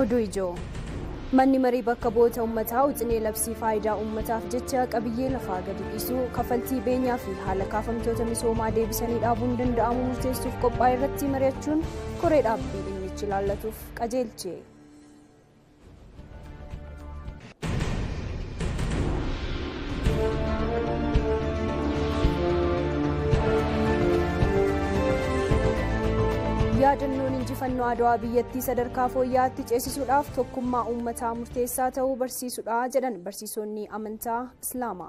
Oduu ijoo manni marii bakka boota uummataa uxinee labsii faayidaa uummataaf jecha qabiyyee lafaa gadi dhiisuu kafaltii beenyaa fi haala kaafamtoota misoomaa deebisanii dhaabuun danda'amu murteessuuf qophaa'e irratti mari'achuun koree dhaabbii dhimmichi ilaallatuuf qajeelche. yaadannoon injifannoo adawaa biyyattii sadarkaa fooyya'aatti ceesisuudhaaf tokkummaa uummataa murteessaa ta'uu barsiisudha jedhan barsiisoonni amantaa islaamaa.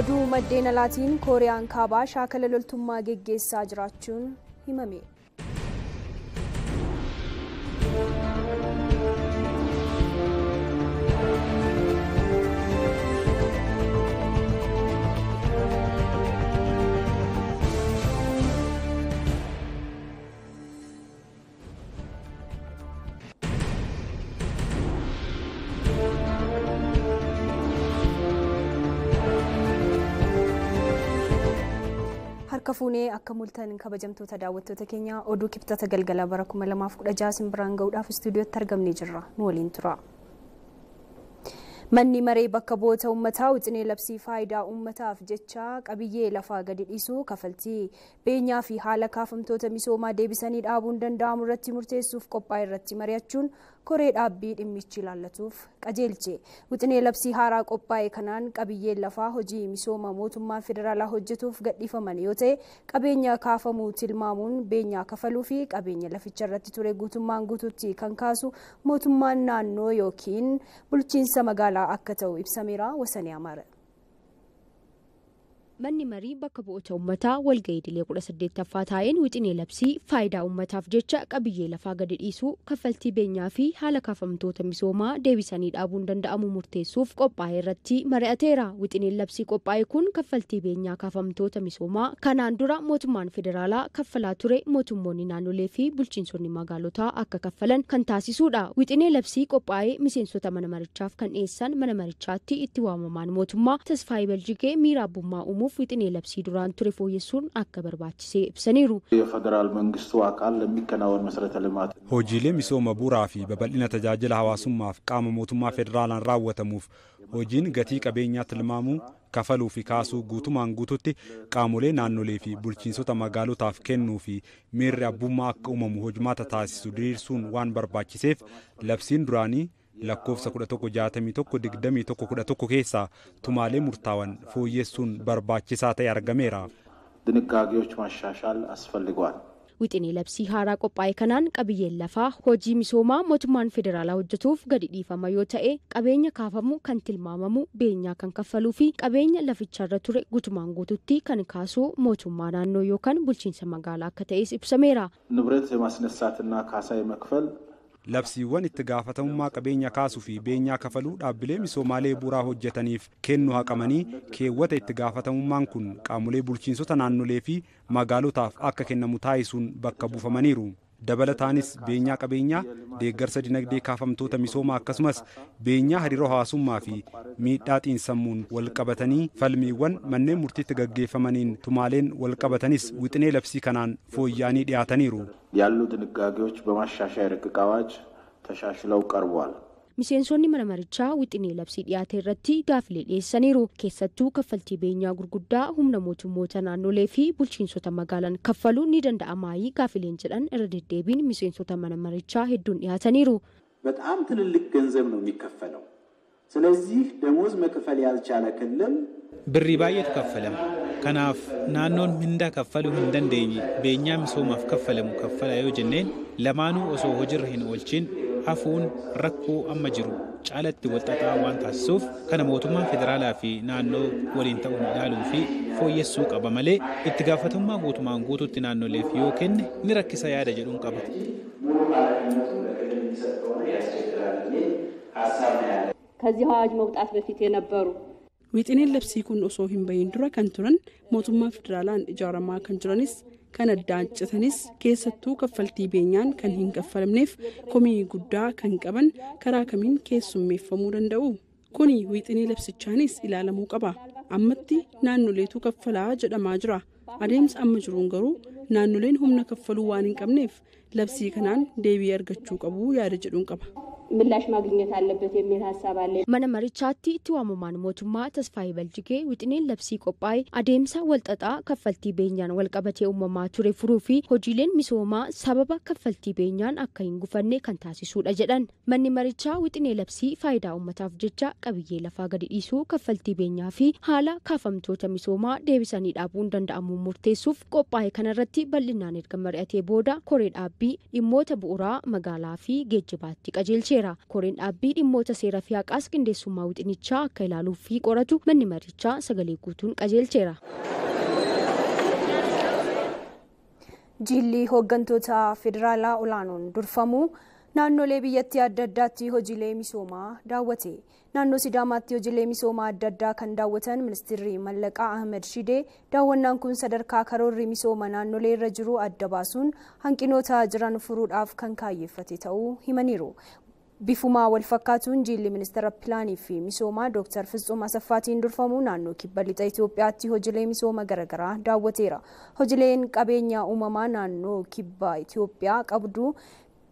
oduu maddeen alaatiin kooriyaan kaabaa shaakala loltummaa geggeessaa jiraachuun himame. fuune akka mul'atan kabajamtoota daawwattoota keenya oduu kibxata galgalaa bara kudha jaasin biraan ga'uudhaaf istuudiyootti argamne jirra nu waliin tura. Manni maree bakka boota uummataa wixinee labsii faayidaa uummataaf jecha qabiyyee lafaa gadi dhiisuu kafaltii beenyaa fi haala kaafamtoota misoomaa deebisanii dhaabuun danda'amu irratti murteessuuf qophaa'e irratti mari'achuun koree dhaabbii dhimmichi ilaallatuuf qajeelche wixinee labsii haaraa qophaa'e kanaan qabiyyeen lafaa hojii misooma mootummaan federaalaa hojjetuuf gadhiifaman yoo ta'e qabeenya kaafamuu tilmaamuun beenyaa kafaluu fi qabeenya laficha irratti ture guutummaan guutuutti kan kaasu mootummaan naannoo yookiin bulchiinsa magaalaa akka ta'u ibsameera wasanii amaara. Manni marii bakka bu'oota uummataa walga'ii dilee 18ffaa taa'een wixinee labsii faayidaa uummataaf jecha qabiyyee lafaa gadi dhiisuu kaffaltii beenyaa fi haala kaafamtoota misoomaa deebisanii dhaabuun danda'amu murteessuuf qophaa'ee irratti mari'ateera. Wixineen labsii qophaa'e kun kaffaltii beenyaa kaafamtoota misoomaa kanaan dura mootummaan federaalaa kaffalaa ture mootummoonni naannolee fi bulchiinsonni magaalotaa akka kaffalan kan taasisudha. Wixinee labsii qophaa'ee miseensota mana marichaaf kan dhiyeessan mana marichaatti itti waamamaan mootummaa oromuuf wixinee labsii duraan ture fooyyessuun akka barbaachisee ibsaniiru. hojiilee misooma bu'uuraa fi babal'ina tajaajila hawaasummaaf qaama mootummaa federaalaan raawwatamuuf hojiin gatii qabeenyaa tilmaamuu kafaluu fi kaasuu guutumaan guututti qaamolee naannolee fi bulchiinsota magaalotaaf kennuu fi miirri abbummaa akka uumamu hojmaata taasisu diriirsuun waan barbaachiseef labsiin duraanii lakkoofsa kudha tokko keessaa tumaalee murtaawan fooyyessuun barbaachisaa ta'e argameera. Diniggaagiyoch Wixinee labsii haaraa qophaa'e kanaan qabiyyeen lafaa hojii misoomaa mootummaan federaalaa hojjetuuf gadi dhiifama yoo ta'e qabeenya kaafamu kan tilmaamamu beenyaa kan kaffaluu fi qabeenya laficharra ture gutumaan guututti kan kaasuu mootummaa naannoo yookaan bulchiinsa magaalaa akka ta'es ibsameera. labsiiwwan itti gaafatamummaa qabeenya kaasuu fi beenyaa kafaluu dhaabbilee misoomaalee buuraa hojjetaniif kennu haqamanii keewwata itti gaafatamummaan kun qaamolee bulchiinsota naannolee fi magaalotaaf akka kennamu taasisuun bakka buufamaniiru. dabalataanis beenyaa qabeenyaa deeggarsa dinagdee kaafamtoota misoomaa akkasumas beenyaa hariiroo hawaasummaa fi miidhaa xiinsammuun wal qabatanii falmiiwwan manneen murtiitti gaggeeffamaniin tumaaleen wal qabatanis wixinee labsii kanaan fooyya'anii dhiyaataniiru. yaalluu ጥንቃቄዎች በማሻሻያ ረቂቅ አዋጅ ተሻሽለው miseensonni mana marichaa wixinee labsii dhiyaate irratti gaafilee dhiyeessaniiru keessattuu kaffaltii beenyaa gurguddaa humna mootummoota naannolee fi bulchiinsota magaalaan kaffaluun ni danda'amaayii gaafileen jedhan irra deddeebiin miseensota mana marichaa hedduun dhiyaataniiru. Sanaa iziif Birrii baay'eetu kaffalama. Kanaaf naannoon mindaa kaffaluu hin dandeenye beenyaa misoomaaf kaffalamu yoo jenneen lamaanuu osoo hojiirra hin oolchiin hafuun rakkoo amma jiru caalatti walxaxaa waan taasisuuf kana mootummaan federaalaa fi naannoo waliin ta'uun ilaaluu fi fooyyessuu qaba malee itti gaafatamummaa mootummaan guutuutti naannoleef yoo kenne ni rakkisa yaada jedhuun qaba ከዚህ Wiixineen labsii kun osoo hin bahiin dura kan turan mootummaa federaalaan ijaaramaa kan jiranis kan addaancatanis keessattuu kaffaltii beenyaan kan hin kaffalamneef komii guddaa kan qaban karaa kamiin keessummeeffamuu danda'u. Kuni wiixinee labsichaanis ilaalamuu qaba. Ammatti naannoleetu kaffalaa jedhamaa jira. Adeemsa amma jiruun garuu naannoleen humna kaffaluu waan hin qabneef labsii kanaan deebii argachuu qabuu yaada jedhuun qaba. mana marichaatti itti waamamaan mootummaa tasfaayee መነ wixineen labsii ዋሙማን adeemsa walxaxaa kaffaltii beenyaan walqabatee uumamaa ture furuu fi hojiileen misoomaa sababa kaffaltii beenyaan akka hin gufanne kan taasisudha jedhan manni marichaa wixinee labsii faayidaa uummataaf jecha qabiyyee lafaa gadi dhiisuu kaffaltii beenyaa fi haala kaafamtoota misoomaa deebisanii dhaabuun danda'amu murteessuuf qophaa'e kanarratti bal'inaan erga mari'atee booda koree dhaabbii dhimmoota bu'uuraa magaalaa fi geejjibaatti jira koriin dhaabbii dhimmoota seera fi haqaas qindeessummaa wixnichaa akka ilaaluu fi qoratu manni marichaa sagalee guutuun qajeelcheera. jiilli hooggantoota federaalaa olaanoon durfamuu naannolee biyyattii adda addaatti hojiilee misoomaa daawwate naannoo sidaamaatti hojiilee misoomaa adda addaa kan daawwatan ministeerri mallaqaa ahmed shidee daawwannaan kun sadarkaa karoorri misooma naannolee irra jiru adda baasuun hanqinoota jiran furuudhaaf kan kaayyeffate ta'uu himaniiru Bifumaa walfakkaatuun jiilli ministeera pilaanii fi misoomaa Dr. Fitsum Asaffaatiin durfamuu naannoo kibba lixa Itoophiyaatti hojiilee misooma garaagaraa daawwateera. hojileen qabeenya uumamaa naannoo kibba Itoophiyaa qabdu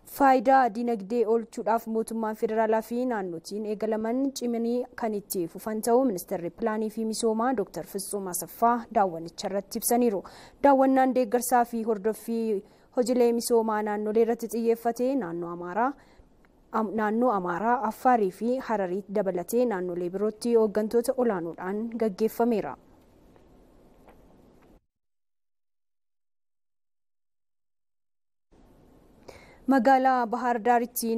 faayidaa dinagdee oolchuudhaaf mootummaan federaalaa fi naannootiin eegalaman ciminii kan itti fufan ta'uu ministeerri pilaanii fi misoomaa Dr. Fitsum Asaffaa daawwanicharratti ibsaniiru. Daawwannaan deeggarsaa fi hordoffii hojiilee misoomaa naannolee irratti xiyyeeffate naannoo Amaaraa. naannoo Amaaraa, Affaarii fi Hararii dabalatee naannoolee birootti hooggantoota olaanuudhaan gaggeeffameera. magaalaa bahaar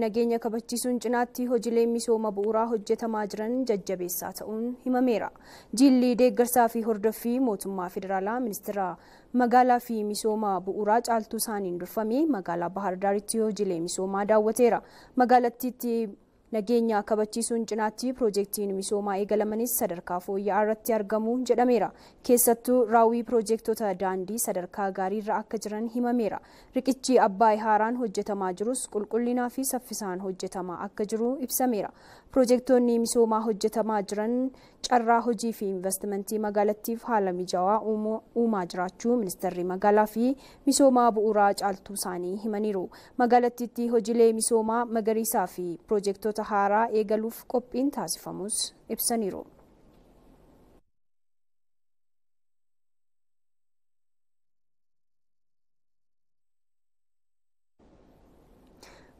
nageenya kabachiisuun cinaatti hojileen misooma bu'uuraa hojjetamaa jiran jajjabeessaa ta'uun himameera jiilli deeggarsaa fi hordoffii mootummaa federaalaa ministeera magaalaa fi misooma bu'uuraa caaltuu isaaniin durfamee magaalaa bahaar hojilee hojiilee misoomaa daawwateera magaalattiitti. nageenya kabachiisuun cinaatti piroojektiin misoomaa eegalamanis sadarkaa fooyya'aa irratti argamu jedhameera keessattuu raawwii piroojeektota daandii sadarkaa gaariirra akka jiran himameera riqichi abbaay haaraan hojjetamaa jirus qulqullinaa fi saffisaan hojjetama akka jiru ibsameera piroojektoonni misoomaa hojjetamaa jiran carraa hojii fi investimentii magaalattiif haala mijawaa uumaa jiraachuu ministeerri magaalaa fi misoomaa bu'uuraa caaltuu isaanii himaniiru. Magaalattiitti hojiilee misoomaa magariisaa fi piroojektoota haaraa eegaluuf qophiin taasifamus ibsaniiru.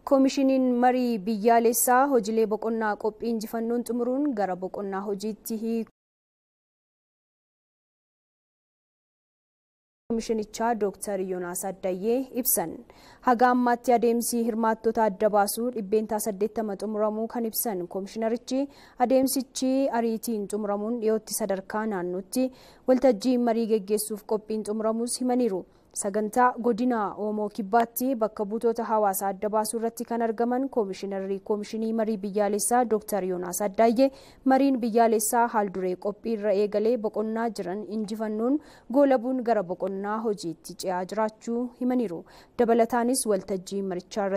koomishiniin marii biyyaalessaa hojiilee boqonnaa qophii injifannoon xumuruun gara boqonnaa hojiitti hiiku. koomishinichaa dooktar yoonaas addayyee ibsan haga ammaatti adeemsi hirmaattota adda baasuu dhibbeentaa saddeettama xumuramuu kan ibsan koomishinarichi adeemsichi ariitiin xumuramuun dhiyootti sadarkaa naannootti waltajjii marii geggeessuuf qophiin xumuramus himaniiru. sagantaa godina oomoo kibbaatti bakka buutota hawaasaa adda baasuurratti kan argaman koomishinarii koomishinii marii biyyaalessaa dooktar yoonaas addaayyee mariin biyyaalessaa haalduree qophii irra eegalee boqonnaa jiran injifannoon goolabuun gara boqonnaa hojiitti ce'aa jiraachuu himaniiru dabalataanis waltajjii marichaa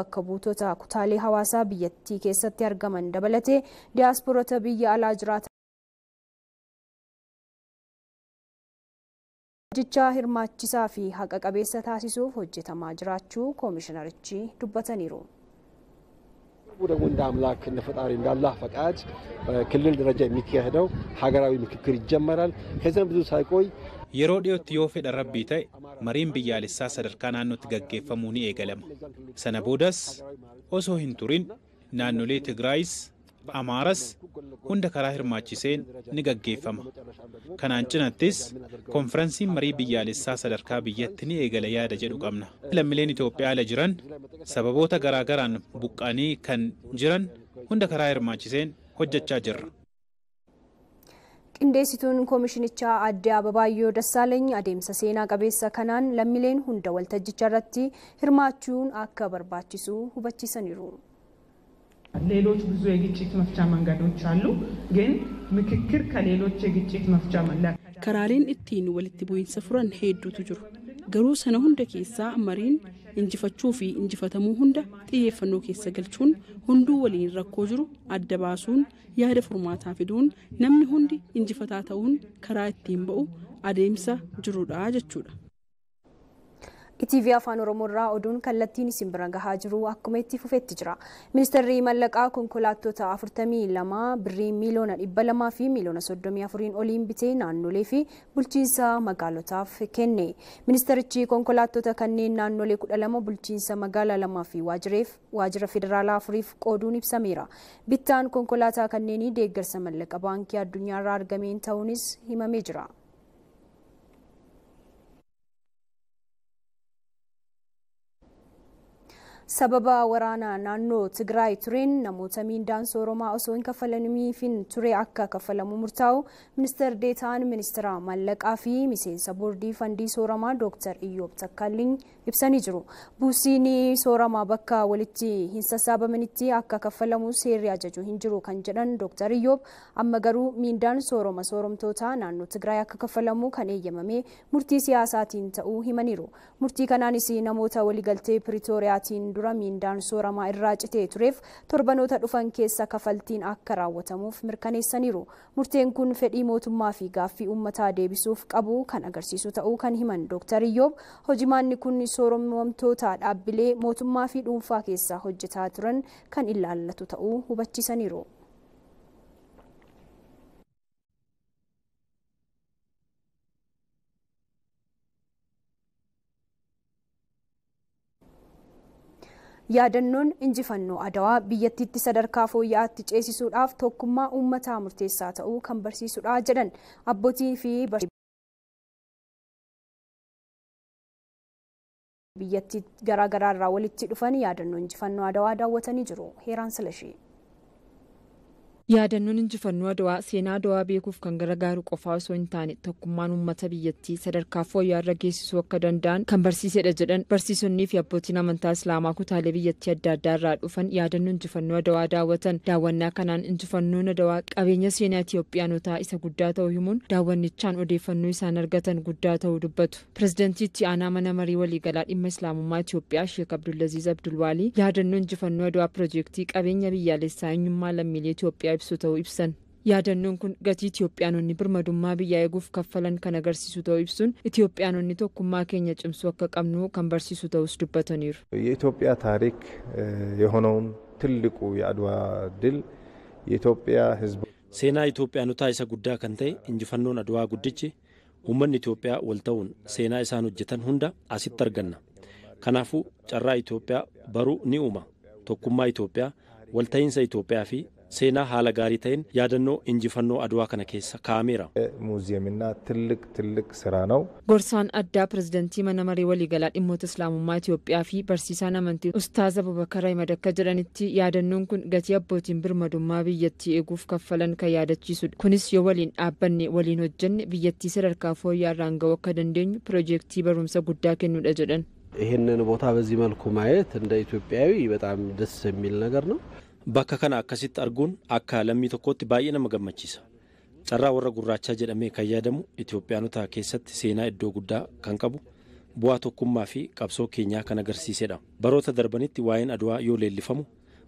bakka buutota kutaalee hawaasaa biyyattii keessatti argaman dabalatee diyaasporoota biyya alaa jiraata. hojicha hirmaachisaa fi haqa qabeessa taasisuuf hojjetamaa jiraachuu koomishinarichi dubbataniiru. ደግሞ eh, yeroo dhiyootti yoo fedha rabbii ta'e mariin biyyaalessaa sadarkaa naannootti gaggeeffamuu ni eegalama. Sana boodas osoo hin turin naannolee Tigraayis Amaaras hunda karaa hirmaachiseen ni gaggeeffama. Kanaan cinattis konferansiin marii biyyaalessaa sadarkaa biyyatti ni eegale yaada jedhu qabna. Lammileen Itoophiyaa ala jiran sababoota garaagaraan buqqanii kan jiran hunda karaa hirmaachiseen hojjechaa jirra. qindeessituun koomishinicha adde Ababaayyoo Dasaalany adeemsa seenaa qabeessa kanaan lammileen hunda waltajjicha irratti hirmaachuun akka barbaachisu hubachiisaniiru. karaaleen ittiin walitti bu'iinsa furan hedduutu jiru. Garuu sana hunda keessaa mariin injifachuu fi injifatamuu hunda xiyyeeffannoo keessa galchuun hunduu waliin rakkoo jiru adda baasuun yaada furmaataa fiduun namni hundi injifataa ta'uun karaa ittiin ba'u adeemsa jirudha jechuudha. iitiivii afaan oromoo irraa oduun kallattiin isin bira gahaa jiru akkuma itti fufetti jira ministeerri mallaqaa konkolaattota 42 birrii miiliyoona 200 fi miiliyoona 34 oliin bitee naannolee fi bulchiinsa magaalotaaf kenne ministeerichi konkolaattota kanneen naannolee 12 bulchiinsa magaalaa lamaa fi waajjira federaalaa afuriif qooduun ibsameera bittaan konkolaataa kanneenii deeggarsa mallaqa baankii addunyaarraa argameen ta'uunis himamee jira. sababa waraana naannoo Tigraay tureen namoota miindaan sooromaa osoo hin kafalamiifin ture akka kafalamuu murtaa'u ministeer deetaan ministeera maallaqaa fi miseensa boordii fandii sooramaa Dr. Iyyoob takkaalin. ibsanii jiru. Buusiin soorama bakka walitti hin sassaabamanitti akka kaffalamu seerri ajaju hin jiru kan jedhan Dr. Iyyoob amma garuu miindaan sooroma sooromtootaa naannoo Tigraay akka kaffalamu kan eeyyamame murtii siyaasaatiin ta'uu himaniiru. Murtii kanaanis namoota waliigaltee piritooriyaatiin dura miindaan sooramaa irraa citee tureef torbanoota dhufan keessa kafaltiin akka raawwatamuuf mirkaneessaniiru. Murteen kun fedhii mootummaa fi gaaffii deebisuuf qabu kan agarsiisu ta'uu kan himan kun sooromamtoota dhaabbilee mootummaa fi dhuunfaa keessaa hojjetaa turan kan ilaallatu ta'uu hubachisaniiru. yaadannoon injifannoo adawaa biyyattiitti sadarkaa fooyya'aatti ceesisuudhaaf tokkummaa uummataa murteessaa ta'uu kan barsiisudha jedhan abbootii fi biyyattii garaagaraa irraa walitti dhufanii yaadannoo injifannoo adawaa daawwatanii jiru heeraan silashee. yaadannoon injifannoo adawaa seenaa adawaa beekuuf kan gargaaru qofaa osoo hin taane tokkummaan uummata biyyattii sadarkaa irra geessisuu akka danda'an kan barsiisedha jedhan barsiisonnii fi abbootiin amantaa islaamaa kutaalee biyyattii adda addaa irraa dhufan yaadannoo injifannoo adawaa daawwatan daawwannaa kanaan injifannoon adawaa qabeenya seenaa itiyoophiyaanotaa isa guddaa ta'uu himuun daawwannichaan odeeffannoo isaan argatan guddaa ta'uu dubbatu pirezidaantii aanaa mana marii waliigalaa dhimma islaamummaa itiyoophiyaa sheek abdullaziiz abdulwaalii yaadannoo injifannoo qabeenya biyyaalessaa ibsu ta'uu ibsan yaadannoon kun gatii itiyoophiyaanonni birmadummaa biyya eeguuf kaffalan kan agarsiisu ta'uu ibsuun itiyoophiyaanonni tokkummaa keenya cimsu akka qabnu kan barsiisu ta'us dubbataniiru. የኢትዮጵያ ታሪክ የሆነውን isa guddaa kan ta'e injifannoon adu'aa guddichi uummanni itiyoophiyaa wal ta'uun seenaa isaan hojjetan hunda asitti arganna kanaafuu carraa itiyoophiyaa baruu ni uuma tokkummaa itiyoophiyaa walta'iinsa itiyoophiyaa fi seenaa haala gaarii ta'een yaadannoo injifannoo aduwaa kana keessa ka'ameera. Muuziyeemina tilliq tilliq siraa na'u. Gorsaan addaa pirezidantii mana maree waliigalaa dhimmoota islaamummaa Itoophiyaa fi barsiisaan amantii Ustaaza bubakar Ahimad akka jedhanitti yaadannoon kun gatii abbootiin birmadummaa biyyattii eeguuf kaffalan kan yaadachiisudha. Kunis yoo waliin dhaabbanne waliin hojjenne biyyattii sadarkaa fooyyaarraan ga'uu akka dandeenyu pirojektii barumsa guddaa kennudha jedhan። ይህንን ቦታ በዚህ Bakka kana akkasitti arguun akka lammii tokkotti baay'ee nama gammachiisa. Carraa warra gurraachaa jedhamee kan yaadamu Itoophiyaanotaa keessatti seenaa iddoo guddaa kan qabu bu'aa tokkummaa fi qabsoo keenyaa kan agarsiisedha. Baroota darbanitti waa'een adu'aa yoo leellifamu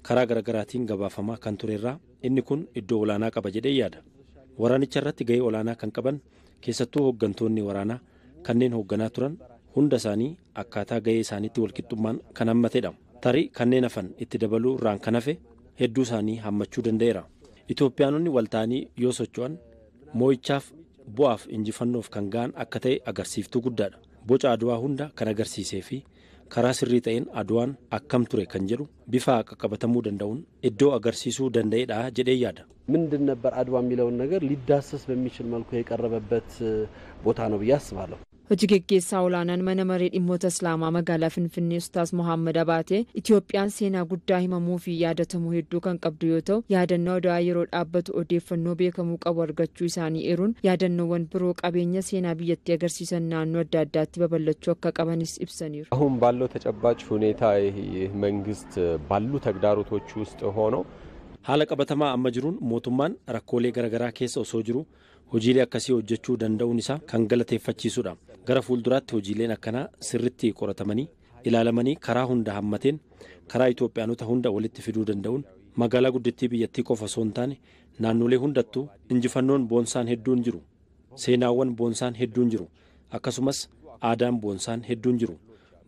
karaa garaagaraatiin gabaafamaa kan turerraa inni kun iddoo olaanaa qaba jedhee yaada. Waraanicha irratti gahee olaanaa kan qaban keessattuu hooggantoonni waraanaa kanneen hoogganaa turan hunda isaanii akkaataa gahee isaaniitti walqixxummaan kan hammatedha. Tarii kanneen hafan itti dabaluu irraan kan hafe hedduu isaanii hammachuu danda'eera. Itoophiyaanonni waltaanii yoo socho'an moo'ichaaf bu'aaf injifannoof kan ga'an akka ta'e agarsiiftuu guddaadha. Boca adu'aa hunda kan agarsiisee fi karaa sirrii ta'een adu'aan akkam ture kan jedhu bifa qaqqabatamuu danda'uun iddoo agarsiisuu danda'edha jedhee yaada. ምንድን ነበር አድዋ የሚለውን ነገር ሊዳሰስ በሚችል መልኩ የቀረበበት ቦታ ነው ብዬ አስባለሁ። hojii geggeessaa olaanaan mana maree dhimmoota islaamaa magaalaa finfinnee ustaas mohaammed abaatee itiyoophiyaan seenaa guddaa himamuu fi yaadatamu hedduu kan qabdu yoo ta'u yaadannoo odaa yeroo dhaabbatu odeeffannoo beekamuu qabu argachuu isaanii eruun yaadannoowwan biroo qabeenya seenaa biyyattii agarsiisan naannoo adda addaatti babal'achuu akka qabanis ibsaniiru. ahun baalloo ተጨባጭ ሁኔታ ይህ baalluu ባሉ ተግዳሮቶች ውስጥ haala qabatamaa amma jiruun mootummaan rakkoolee garaagaraa keessa osoo jiru hojiilee akkasii hojjechuu danda'uun isaa kan galateeffachiisudha. Gara fuulduraatti hojiileen akkanaa sirritti qoratamanii ilaalamanii karaa hunda hammateen karaa Itoophiyaanota hunda walitti fiduu danda'uun magaalaa guddittii biyyattii qofa osoo hin taane naannolee hundattuu injifannoon boonsaan hedduun jiru. Seenaawwan boonsaan hedduun jiru. Akkasumas aadaan boonsaan hedduun jiru.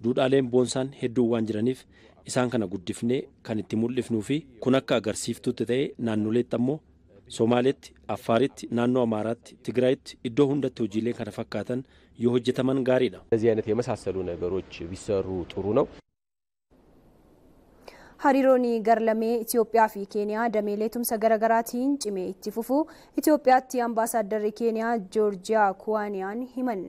Duudhaaleen boonsaan hedduun waan jiraniif isaan kana guddifnee kan itti mul'ifnuu fi kun akka agarsiiftutti ta'ee naannoleetti ammoo soomaaleetti Affaaritti, naannoo Amaaraatti, Tigraayitti iddoo hundatti hojiilee kana fakkaatan yoo hojjetaman gaariidha. እነዚህ አይነት የመሳሰሉ ነገሮች ቢሰሩ ጥሩ ነው። hariiroon garlamee Itoophiyaa fi Keeniyaa dameelee tumsa garaagaraatiin cimee itti fufuu Itoophiyaatti ambaasaadarri Keeniyaa Joorjiyaa Kuwaaniyaan himan.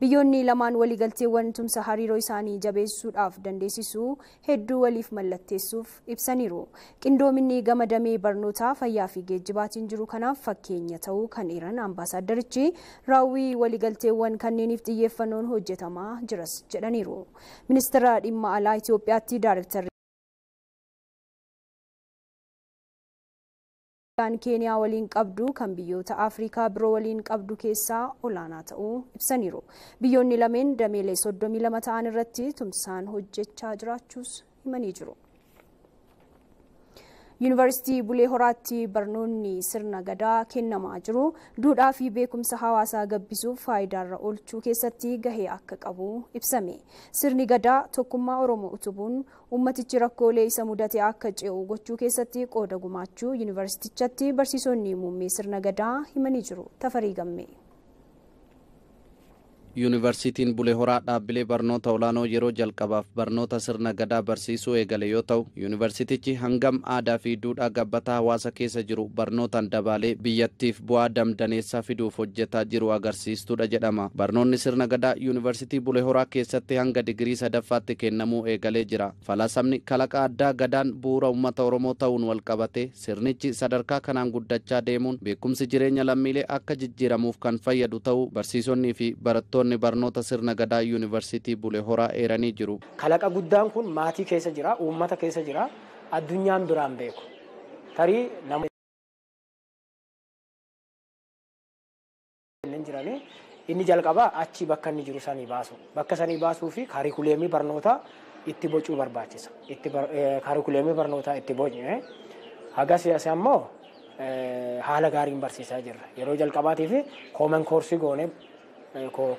Biyyoonni lamaan waliigalteewwan tumsa hariiroo isaanii jabeessuudhaaf dandeessisuu hedduu waliif mallatteessuuf ibsaniiru. Qindoominni gamadamee barnootaa, fayyaa fi geejjibaatiin jiru kanaaf fakkeenya ta'uu kan eeran ambaasaadarichi raawwii waliigalteewwan kanneeniif xiyyeeffannoon hojjetamaa jiras jedhaniiru. ministira dhimma alaa itiyoophiyaatti Daayirektarri Kan Keeniyaa waliin qabdu kan biyyoota Afrikaa biroo waliin qabdu keessaa olaanaa ta'uu ibsaniiru. Biyyoonni lameen dameelee 32 ta'an irratti tumsaan hojjechaa jiraachuus himanii jiru. yuunivarsitii Bulee Horaatti barnoonni sirna gadaa kennamaa jiru duudhaa fi beekumsa hawaasaa gabbisuuf faayidaarra oolchuu keessatti gahee akka qabu ibsame. Sirni gadaa tokkummaa Oromoo utubuun ummatichi rakkoolee isa mudate akka ce'u gochuu keessatti qooda gumaachuu yuunivarsitichatti barsiisonni muummee sirna gadaa himanii jiru. Tafarii Gammee. yuunivarsiitiin Bulee Horaa dhaabbilee barnoota olaanoo yeroo jalqabaaf barnoota sirna gadaa barsiisuu eegale yoo ta'u yuunivarsiitichi hangam aadaa fi duudhaa gabbataa hawaasa keessa jiru barnootaan dabaalee biyyattiif bu'aa damdaneessaa fiduuf hojjetaa jiru agarsiistuudha jedhama. Barnoonni sirna gadaa yuunivarsiitii Bulee Horaa keessatti hanga digirii sadaffaatti kennamuu eegalee jira. Falasabni kalaqa addaa gadaan bu'uura uummata Oromoo ta'uun walqabate sirnichi sadarkaa kanaan guddachaa deemuun beekumsi jireenya lammiilee akka jijjiiramuuf kan fayyadu barattoonni barnoota sirna gadaa yuunivarsiitii Bulee Horaa eeranii jiru. Kalaqa guddaan kun maatii keessa jira, uummata keessa jira, addunyaan biraan beeku. Tarii nama jiranii inni jalqabaa achii bakka inni jiru sanii baasu. Bakka sanii baasuu fi kaarikuleemii barnootaa itti bocuu barbaachisa. Itti eh, kaarikuleemii barnootaa ammoo eh, haala gaariin barsiisaa jirra. Yeroo jalqabaatiif kooman koorsii goonee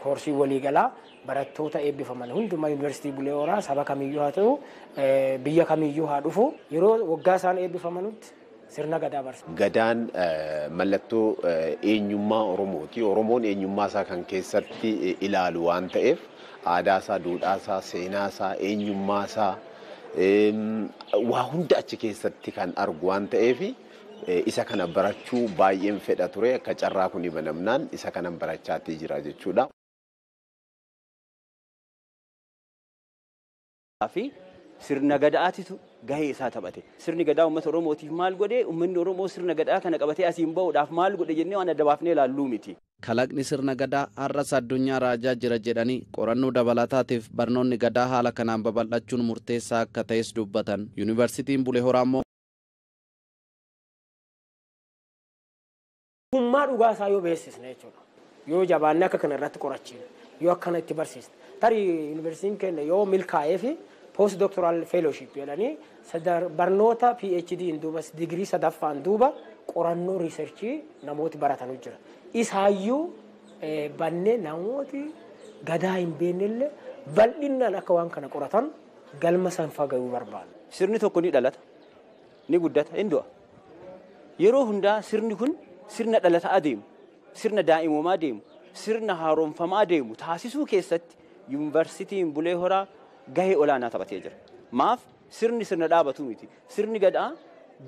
koorsii waliigalaa barattoota eebbifaman hundumaa yuunivarsiitii Bulee Ooraa saba kamiyyuu haa ta'u eh, biyya kamiyyuu haa dhufu yeroo waggaa isaan eebbifamantti sirna gadaa barsa. Gadaan eh, mallattoo eh, eenyummaa Oromooti. Oromoon eenyummaa isaa kan keessatti ilaalu waan ta'eef aadaa isaa, duudhaa isaa, seenaa isaa, eenyummaa isaa waa hunda achi keessatti kan argu waan ta'eefi. Eh, isa kana barachuu baay'een fedha ture akka carraa kun banamnaan isa kanan barachaatti jira jechuudha. fi sirna gadaatitu gahee isaa taphate sirni gadaa uummata oromootiif maal godhee ummanni oromoo sirna gadaa kana qabatee asiin ba'uudhaaf maal godhe jennee waan adda baafnee ilaalluu miti. kalaqni sirna gadaa har'as addunyaa raajaa jira jedhanii qorannoo dabalataatiif barnoonni gadaa haala kanaan babal'achuun murteessaa akka ta'es dubbatan yuunivarsiitiin bule horaa tokkummaa dhugaa isaa yoo beeksisne Yoo jabaanne akka kana irratti qorachine yoo akkana itti barsiisne tarii yuunivarsiitiin keenya yoo milkaa'ee fi poost doktoraal feelooship jedhanii barnoota PhD hin duubas digirii sadaffaan duuba qorannoo riisarchii namooti baratanu jira. Isaayyuu bannee namooti gadaa hin beeknellee bal'inaan akka waan kana qoratan galma sanfaa gahuu barbaada. Sirni tokko ni dhalata, ni guddata, hin du'a. Yeroo hundaa sirni kun sirna dhalataa adeemu, sirna daa'imumaa deemu, sirna haroonfamaa deemu taasisuu keessatti yuunivarsiitiin Bulee Horaa gahee olaanaa taphatee jira. Maaf sirni sirna dhaabatuu miti. Sirni gadhaa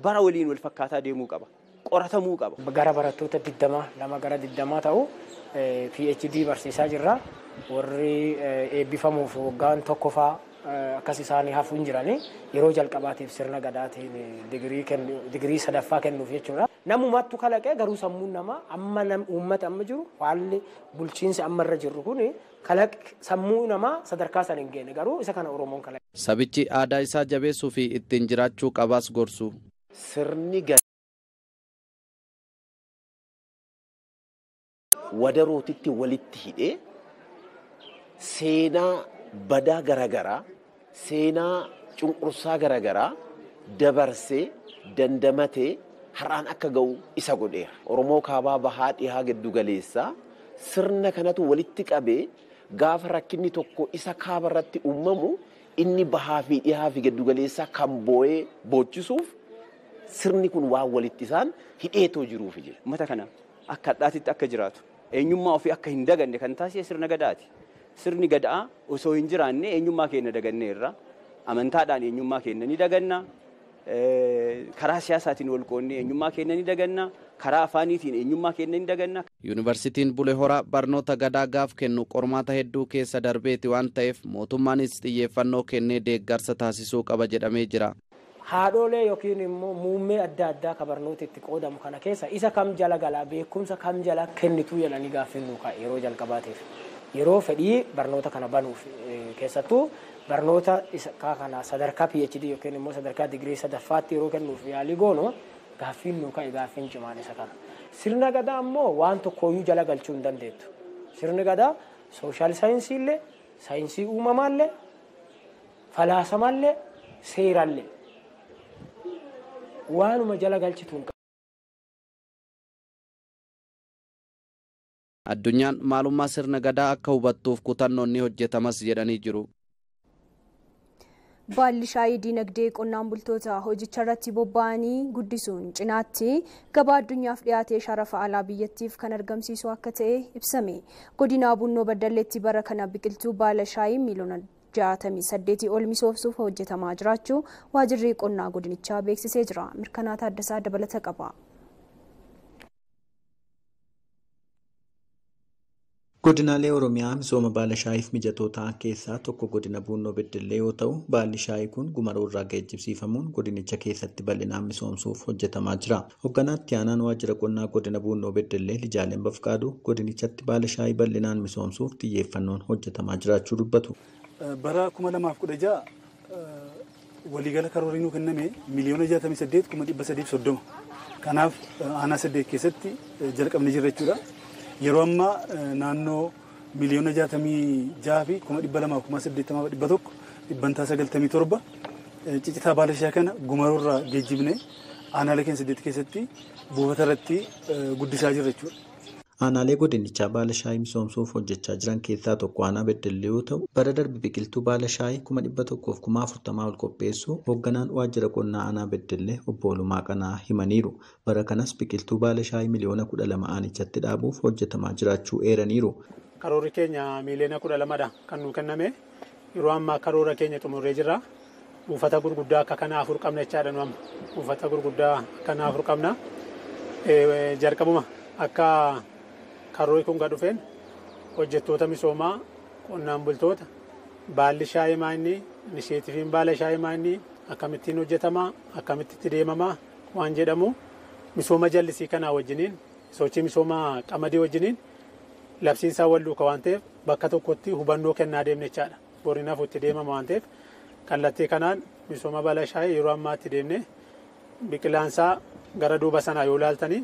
bara waliin wal fakkaataa deemuu qaba. Qoratamuu qaba. Gara barattoota 20 lama gara diddamaa ta'u eh, PhD barsiisaa jirra. Warri eh, eebbifamuuf waggaan tokko fa'aa Eh, akkas isaanii hin jiranii yeroo jalqabaatiif sirna gadaatiin eh, digirii sadaffaa kennuuf jechuudha. Namumattu kalaqee garuu sammuun namaa amma uummata amma jiru haalli bulchiinsi amma irra jirru kun eh, sammuu namaa sadarkaa sana hin geenne garuu isa kana Oromoon kalaqe. Sabichi aadaa isaa jabeessuu fi ittiin jiraachuu qabaas gorsu. Sirni wadarootitti walitti hidhee seenaa. badaa garagaraa seenaa cunqursaa garagaraa dabarsee dandamatee har'aan akka ga'u isa godheera. Oromoo kaabaa bahaa dhihaa giddu sirna kanatu walitti qabee gaafa rakkinni tokko isa kaaba irratti uumamu inni bahaa fi dhihaa fi giddu kan boo'ee boochisuuf sirni kun waan walitti isaan hidheetoo jiruuf Mata kana akka hadhaatitti akka jiraatu eenyummaa ofii akka hin daganne kan taasise sirna gadaati. sirni gada'aa osoo hin jiraanne eenyummaa keenya dagannee irra amantaadhaan eenyummaa keenya ni daganna. karaa siyaasaatiin wal eenyummaa keenya ni daganna karaa afaaniitiin eenyummaa keenya ni daganna. Yuunivarsiitiin Bulee Horaa barnoota gadaa gaaf kennu qormaata hedduu keessa darbeeti waan ta'eef mootummaanis xiyyeeffannoo kennee deeggarsa taasisuu qaba jedhamee jira. Haadholee yookiin immoo muummee adda addaa ka barnoota itti qoodamu kana keessa isa kam jala galaa beekumsa kam jala kennituu jedhanii gaaffinnu yeroo jalqabaateef. yeroo fedhii barnoota kana banuuf e, keessattuu barnoota kana sadarkaa PhD yookiin immoo sadarkaa digirii sadaffaatti yeroo kennuuf yaalii goonu gaaffiin nu ka'e gaaffiin cimaan isa kana. Sirna gadaa ammoo waan tokkooyyuu jala galchuu hin dandeettu. Sirni gadaa sooshaal saayinsii illee, saayinsii uumamaa illee, falaasamaa illee, seerallee waanuma jala addunyaan maalummaa sirna gadaa akka hubattuuf kutannoonni hojjetamas jedhanii jiru. Baalli shaayii diinagdee qonnaan bultoota hojicha irratti bobba'anii guddisuun cinaatti gabaa addunyaaf dhiyaatee sharafa alaa biyyattiif kan argamsiisu akka ta'e ibsame. godinaa Bunnoo Baddalleetti bara kana biqiltuu baala shaayii miiliyoona 68 ol misoomsuuf hojjetamaa jiraachuu waajirri qonnaa godinicha beeksisee jira. Mirkanaa Taaddasaa dabalata qaba. Godinaalee Oromiyaa misooma baala shaayiif mijatoo ta'an keessaa tokko godina Buunnoo Beddellee yoo ta'u, baalli shaayii kun gumaroo irraa geejjibsiifamuun godinicha keessatti bal'inaan misoomsuuf hojjetamaa jira. Hoogganaatti aanaan waajjira qonnaa godina Buunnoo Beddellee Lijaaleen Bafqaaduu godinichatti baala shaayii bal'inaan misoomsuuf xiyyeeffannoon hojjetamaa jiraachuu dubbatu. Bara 2016 eh, waliigala karooriinuu kenname miliyoona 68,830. Kanaaf eh, aanaa saddeet keessatti eh, jalqabni jira jechuudha. yeroo ammaa eh, naannoo miiliyoona jaatamii jaha fi kuma dhibba lamaa kuma saddeettamaa dhibba tokko dhibbantaa sagaltamii torba eh, cicitaa baala kana gumaroorraa geejjibne aanaa lakeen saddeet keessatti buufata irratti eh, guddisaa jirra jechuudha. Aanaalee godinichaa baala shaayii misoomsuuf hojjechaa jiran keessaa tokko aanaa beddellee yoo ta'u, bara darbe biqiltuu baala shaayii kuma dhibba tokkoof kuma afurtamaa ol qopheessu hoogganaan waajjira qonnaa aanaa beddellee obbo Olumaa Qanaa himaniiru. Bara kanas biqiltuu baala shaayii miliyoona kudha lama aanichatti dhaabuuf hojjetamaa jiraachuu eeraniiru. Karoorri keenya miliyoona kudha lamadha kan kenname. Yeroo ammaa karoora keenya xumurree jirra. buufata gurguddaa akka kanaa afur qabna jechaadha nu gurguddaa akka afur qabna harrooi kun kan dhufeen hojjettoota misoomaa qonnaan bultoota baalli shaayimaa inni inisiyeetiiviin baala shaayimaa inni akkamittiin hojjetamaa akkamitti itti deemamaa waan jedhamu misooma jallisii kanaa wajjiniin sochii misooma qamadii wajjiniin labsiinsaa wal duuka waan ta'eef bakka tokkotti hubannoo kennaa deemnechaadha. Borinaaf itti deemama waan ta'eef kallattii kanaan misooma baala shaayii yeroo ammaa itti deemne biqilaansaa gara duuba sanaa yoo ilaaltanii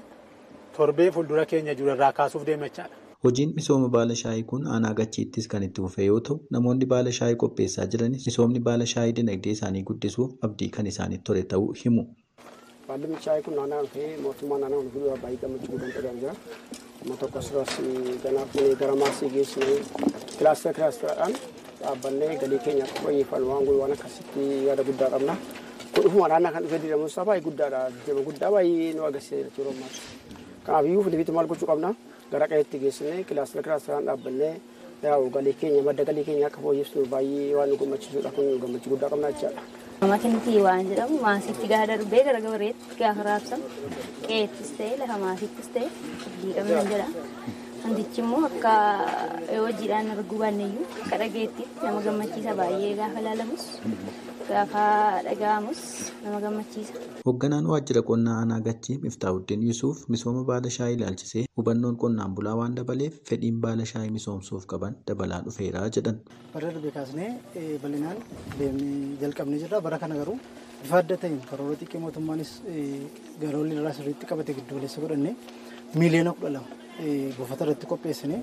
torbee fuuldura keenya jiru irraa kaasuuf Hojiin misooma baala shaayii kun aanaa gachiittis kan itti fufee yoo ta'u namoonni baala shaayii qopheessaa jiranis misoomni baala shaayii dinagdee isaanii guddisuu abdii kan isaani tore ta'uu himu. kun Kaabiyyuu fi maal gochuu qabna gara qabeetti geessinee kilaasii kilaasiraan dhaabbannee yaa'u galii keenya madda galii keenya akka fooyyessu baay'ee waan nu gammachiisudha kun gammachuu guddaa qabna jechaadha. Makintii waan jedhamu maasitti gaafa darbee gara gabareetti gaafa raabsamu qeettis ta'e lafa maasittis ta'e diiqamna jedha. Hantichi immoo akka hojiidhaan arguu baanneyyuu akka dhageettiitti nama gammachiisa baay'ee gaafa ilaalamus gaafa dhaga'amus nama gammachiisa. Hoogganaan waajjira qonnaa aanaa Gachii Miftaa'uddin misooma baala shaayi ilaalchisee hubannoon qonnaan bulaa waan dabaleef fedhiin baala shaayi misoomsuuf qaban dabalaa dhufeeraa jedhan. Bara darbe kaasnee e, bal'inaan deemnee jalqabnee jirra. Bara kana garuu bifa adda ta'een karoora xiqqee mootummaanis e, garoolli irraa sirriitti qabate gidduuleessa godhannee miiliyoona kudha lama. E, buufata irratti qopheessine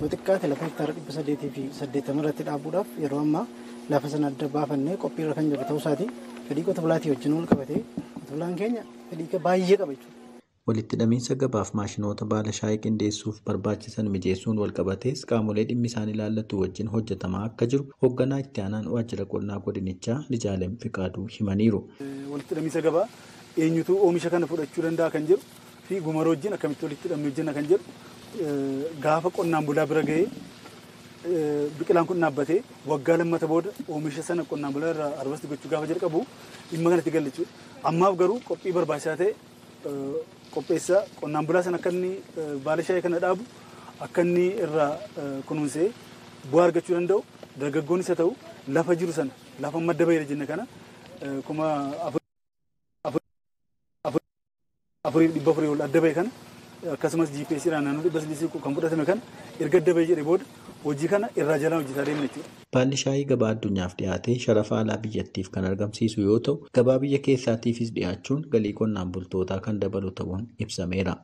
yoo xiqqaate lafa hektaara dhibba saddeetii fi saddeetama irratti dhaabuudhaaf yeroo ammaa lafa sana adda baafannee qophiirra kan jiru ta'uu isaati fedhii qote wajjin wal qabatee qote bulaan keenya fedhii baay'ee qaba Walitti hidhamiinsa gabaaf maashinoota baala shaayii qindeessuuf barbaachisan mijeessuun walqabatees qaamolee dhimmi isaan ilaallatu wajjin hojjetamaa akka jiru hoogganaa itti aanaan waajjira qonnaa godinichaa Nijaaleen Fiqaaduu himaniiru. Walitti hidhamiinsa gabaa eenyutu oomisha kana fudhachuu danda'a kan jiru fi gumara wajjin akkamitti walitti hidhamne hojjenna kan jiru gaafa qonnaan bulaa bira ga'ee biqilaan kun dhaabbatee waggaa lammata booda oomisha sana qonnaan bulaa irraa arbasti gochuu gaafa jalqabu dhimma kanatti gala jechuudha. Ammaaf garuu qophii barbaachisaa ta'e qopheessaa qonnaan bulaa sana akka inni baala shaayii kana dhaabu akka inni irraa kunuunsee bu'aa argachuu danda'u dargaggoonnis haa ta'u lafa jiru sana lafa madda bayyada kana kuma afurii dhibba afurii ol adda bahe kana akkasumas GPS'dhaan naannoo basliisii kan fudhatame kan erga dabee jedhee booda hojii kana irraa jalaan hojjetaa deemna jechuudha. Baalli shaayii gabaa addunyaaf dhiyaatee sharafa alaa biyyattiif kan argamsiisu yoo ta'u gabaa biyya keessaatiifis dhiyaachuun galii qonnaan bultootaa kan dabalu ta'uun ibsameera.